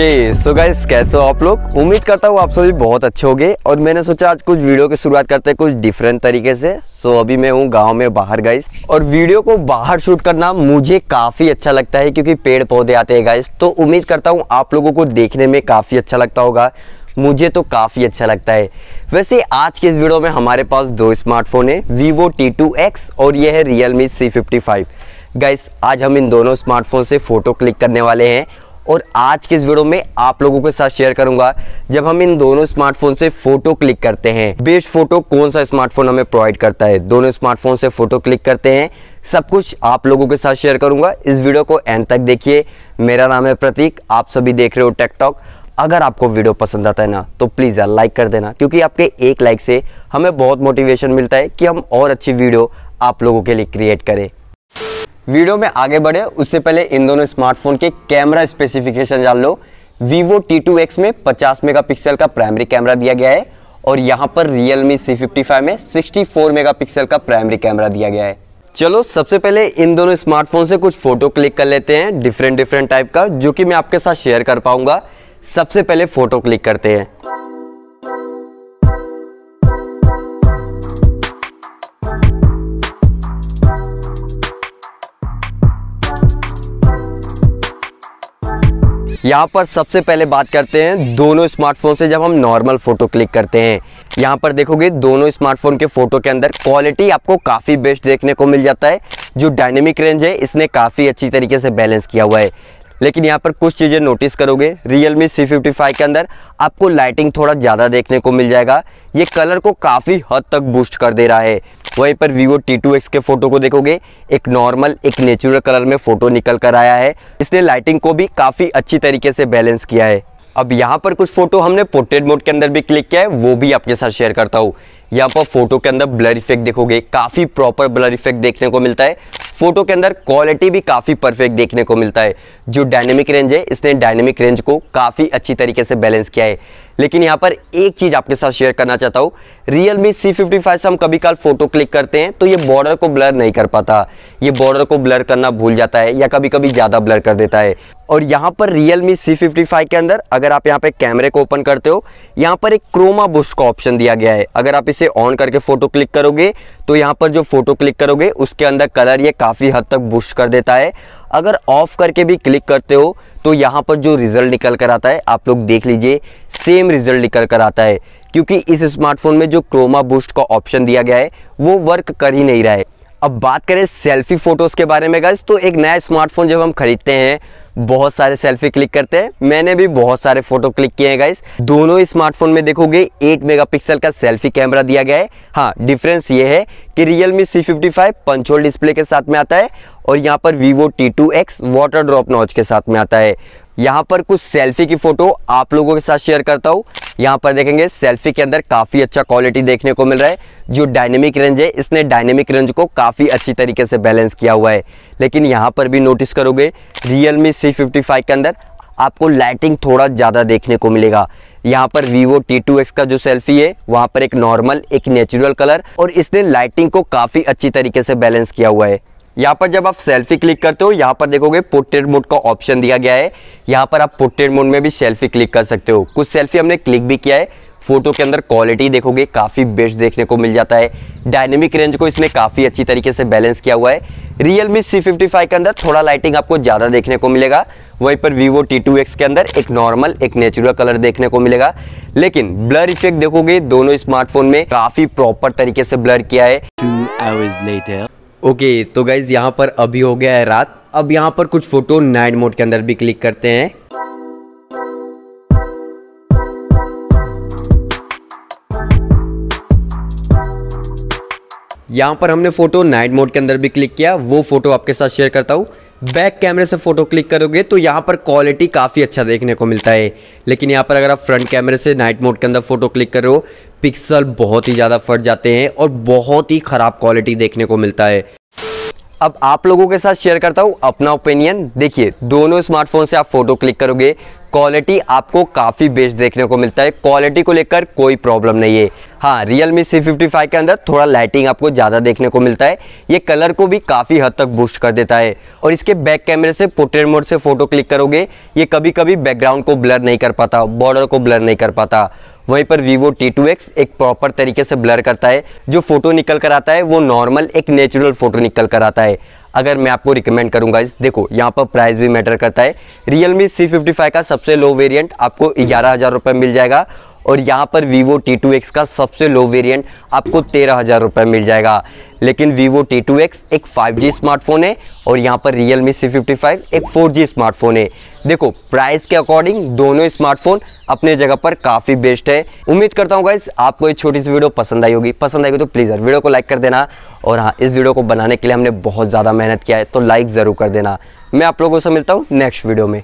okay so guys कैसे हो आप लोग उम्मीद करता हूँ आप सभी बहुत अच्छे होंगे और मैंने सोचा आज कुछ वीडियो की शुरुआत करते हैं कुछ डिफरेंट तरीके से सो so, अभी मैं हूँ गांव में बाहर गाइस और वीडियो को बाहर शूट करना मुझे काफ़ी अच्छा लगता है क्योंकि पेड़ पौधे आते हैं गाइस तो उम्मीद करता हूँ आप लोगों को देखने में काफ़ी अच्छा लगता होगा मुझे तो काफ़ी अच्छा लगता है वैसे आज के इस वीडियो में हमारे पास दो स्मार्टफोन है वीवो टी और ये है रियल मी गाइस आज हम इन दोनों स्मार्टफोन से फ़ोटो क्लिक करने वाले हैं और आज के इस वीडियो में आप लोगों के साथ शेयर करूंगा जब हम इन दोनों स्मार्टफोन से फोटो क्लिक करते हैं बेस्ट फोटो कौन सा स्मार्टफोन हमें प्रोवाइड करता है दोनों स्मार्टफोन से फोटो क्लिक करते हैं सब कुछ आप लोगों के साथ शेयर करूंगा इस वीडियो को एंड तक देखिए मेरा नाम है प्रतीक आप सभी देख रहे हो टेकटॉक अगर आपको वीडियो पसंद आता है ना तो प्लीज़ यार लाइक कर देना क्योंकि आपके एक लाइक से हमें बहुत मोटिवेशन मिलता है कि हम और अच्छी वीडियो आप लोगों के लिए क्रिएट करें वीडियो में आगे बढ़े उससे पहले इन दोनों स्मार्टफोन के कैमरा स्पेसिफिकेशन जान लो वीवो टी टू एक्स में 50 मेगापिक्सल का प्राइमरी कैमरा दिया गया है और यहाँ पर Realme C55 सी फिफ्टी फाइव में 64 मेगापिक्सल का प्राइमरी कैमरा दिया गया है चलो सबसे पहले इन दोनों स्मार्टफोन से कुछ फोटो क्लिक कर लेते हैं डिफरेंट डिफरेंट टाइप का जो कि मैं आपके साथ शेयर कर पाऊंगा सबसे पहले फोटो क्लिक करते हैं यहाँ पर सबसे पहले बात करते हैं दोनों स्मार्टफोन से जब हम नॉर्मल फ़ोटो क्लिक करते हैं यहाँ पर देखोगे दोनों स्मार्टफोन के फ़ोटो के अंदर क्वालिटी आपको काफ़ी बेस्ट देखने को मिल जाता है जो डायनेमिक रेंज है इसने काफ़ी अच्छी तरीके से बैलेंस किया हुआ है लेकिन यहाँ पर कुछ चीज़ें नोटिस करोगे रियल मी सी के अंदर आपको लाइटिंग थोड़ा ज़्यादा देखने को मिल जाएगा ये कलर को काफ़ी हद तक बूस्ट कर दे रहा है वहीं पर वीवो टी टू एक्स के फोटो को देखोगे एक नॉर्मल एक नेचुरल कलर में फोटो निकल कर आया है इसने लाइटिंग को भी काफ़ी अच्छी तरीके से बैलेंस किया है अब यहाँ पर कुछ फोटो हमने पोर्ट्रेट मोड के अंदर भी क्लिक किया है वो भी आपके साथ शेयर करता हूँ यहाँ पर फोटो के अंदर ब्लर इफेक्ट देखोगे काफ़ी प्रॉपर ब्लर इफेक्ट देखने को मिलता है फोटो के अंदर क्वालिटी भी काफ़ी परफेक्ट देखने को मिलता है जो डायनेमिक रेंज है इसने डायनेमिक रेंज को काफ़ी अच्छी तरीके से बैलेंस किया है लेकिन यहाँ पर एक चीज़ आपके साथ शेयर करना चाहता हूँ Realme C55 सी फिफ्टी फाइव से हम कभी काल फोटो क्लिक करते हैं तो ये बॉर्डर को ब्लर नहीं कर पाता ये बॉर्डर को ब्लर करना भूल जाता है या कभी कभी ज़्यादा ब्लर कर देता है और यहाँ पर Realme C55 सी फिफ्टी फाइव के अंदर अगर आप यहाँ पे कैमरे को ओपन करते हो यहाँ पर एक क्रोमा बुस्ट का ऑप्शन दिया गया है अगर आप इसे ऑन करके फोटो क्लिक करोगे तो यहाँ पर जो फोटो क्लिक करोगे उसके अंदर कलर ये काफ़ी हद तक बुस्ट कर देता है अगर ऑफ करके भी क्लिक करते हो तो यहाँ पर जो रिज़ल्ट निकल कर आता है आप लोग देख लीजिए सेम रिज़ल्ट निकल कर आता है क्योंकि इस स्मार्टफोन में जो क्रोमा बूस्ट का ऑप्शन दिया गया है वो वर्क कर ही नहीं रहा है अब बात करें सेल्फी फ़ोटोज़ के बारे में गज तो एक नया स्मार्टफोन जब हम खरीदते हैं बहुत सारे सेल्फी क्लिक करते हैं मैंने भी बहुत सारे फ़ोटो क्लिक किए हैं गाइस दोनों स्मार्टफोन में देखोगे 8 मेगापिक्सल का सेल्फी कैमरा दिया गया है हाँ डिफरेंस ये है कि Realme C fifty five punch hole display के साथ में आता है और यहाँ पर Vivo T two X water drop notch के साथ में आता है यहाँ पर कुछ सेल्फी की फ़ोटो आप लोगों के साथ शेयर करता हूँ यहाँ पर देखेंगे सेल्फी के अंदर काफ़ी अच्छा क्वालिटी देखने को मिल रहा है जो डायनेमिक रेंज है इसने डायनेमिक रेंज को काफ़ी अच्छी तरीके से बैलेंस किया हुआ है लेकिन यहाँ पर भी नोटिस करोगे रियल मी सी के अंदर आपको लाइटिंग थोड़ा ज़्यादा देखने को मिलेगा यहाँ पर Vivo T2X का जो सेल्फी है वहाँ पर एक नॉर्मल एक नेचुरल कलर और इसने लाइटिंग को काफ़ी अच्छी तरीके से बैलेंस किया हुआ है यहाँ पर जब आप सेल्फी क्लिक करते हो यहाँ पर देखोगे पोर्ट्रेट मोड का ऑप्शन दिया गया है यहाँ पर आप पोर्ट्रेट मोड में भी सेल्फी क्लिक कर सकते हो कुछ सेल्फी हमने क्लिक भी किया है फोटो के अंदर क्वालिटी देखोगे काफ़ी बेस्ट देखने को मिल जाता है डायनेमिक रेंज को इसने काफ़ी अच्छी तरीके से बैलेंस किया हुआ है Realme C fifty five के अंदर थोड़ा लाइटिंग आपको ज़्यादा देखने को मिलेगा वहीं पर वीवो टी टू एक्स के अंदर एक नॉर्मल एक नेचुरल कलर देखने को मिलेगा लेकिन ब्लर इफेक्ट देखोगे दोनों स्मार्टफोन में काफ़ी प्रॉपर तरीके से ब्लर किया है ओके तो गाइज यहाँ पर अभी हो गया है रात अब यहाँ पर कुछ फोटो नाइट मोड के अंदर भी क्लिक करते हैं यहाँ पर हमने फोटो नाइट मोड के अंदर भी क्लिक किया वो फोटो आपके साथ शेयर करता हूँ बैक कैमरे से फ़ोटो क्लिक करोगे तो यहाँ पर क्वालिटी काफ़ी अच्छा देखने को मिलता है लेकिन यहाँ पर अगर आप फ्रंट कैमरे से नाइट मोड के अंदर फ़ोटो क्लिक करो पिक्सल बहुत ही ज़्यादा फट जाते हैं और बहुत ही ख़राब क्वालिटी देखने को मिलता है अब आप लोगों के साथ शेयर करता हूँ अपना ओपिनियन देखिए दोनों स्मार्टफोन से आप फ़ोटो क्लिक करोगे क्वालिटी आपको काफ़ी बेस्ट देखने को मिलता है क्वालिटी को लेकर कोई प्रॉब्लम नहीं है हाँ Realme C fifty five के अंदर थोड़ा लाइटिंग आपको ज़्यादा देखने को मिलता है ये कलर को भी काफ़ी हद तक बूस्ट कर देता है और इसके बैक कैमरे से पोर्ट्रेट मोड से फोटो क्लिक करोगे ये कभी कभी बैकग्राउंड को ब्लर नहीं कर पाता बॉर्डर को ब्लर नहीं कर पाता वहीं पर Vivo T2X एक प्रॉपर तरीके से ब्लर करता है जो फोटो निकल कर आता है वो नॉर्मल एक नेचुरल फोटो निकल कर आता है अगर मैं आपको रिकमेंड करूंगा इस देखो यहाँ पर प्राइस भी मैटर करता है रियल मी सी का सबसे लो वेरिएंट आपको ग्यारह हज़ार रुपये मिल जाएगा और यहाँ पर वीवो टी टू एक्स का सबसे लो वेरिएंट आपको तेरह हज़ार रुपये मिल जाएगा लेकिन वीवो टी टू एक्स एक फाइव जी स्मार्टफोन है और यहाँ पर Realme C fifty five एक फोर जी स्मार्टफोन है देखो प्राइस के अकॉर्डिंग दोनों स्मार्टफोन अपने जगह पर काफ़ी बेस्ट है उम्मीद करता हूँ गाइज आपको ये छोटी सी वीडियो पसंद आई होगी पसंद आएगी तो प्लीज़ यार वीडियो को लाइक कर देना और हाँ इस वीडियो को बनाने के लिए हमने बहुत ज़्यादा मेहनत किया है तो लाइक ज़रूर कर देना मैं आप लोगों से मिलता हूँ नेक्स्ट वीडियो में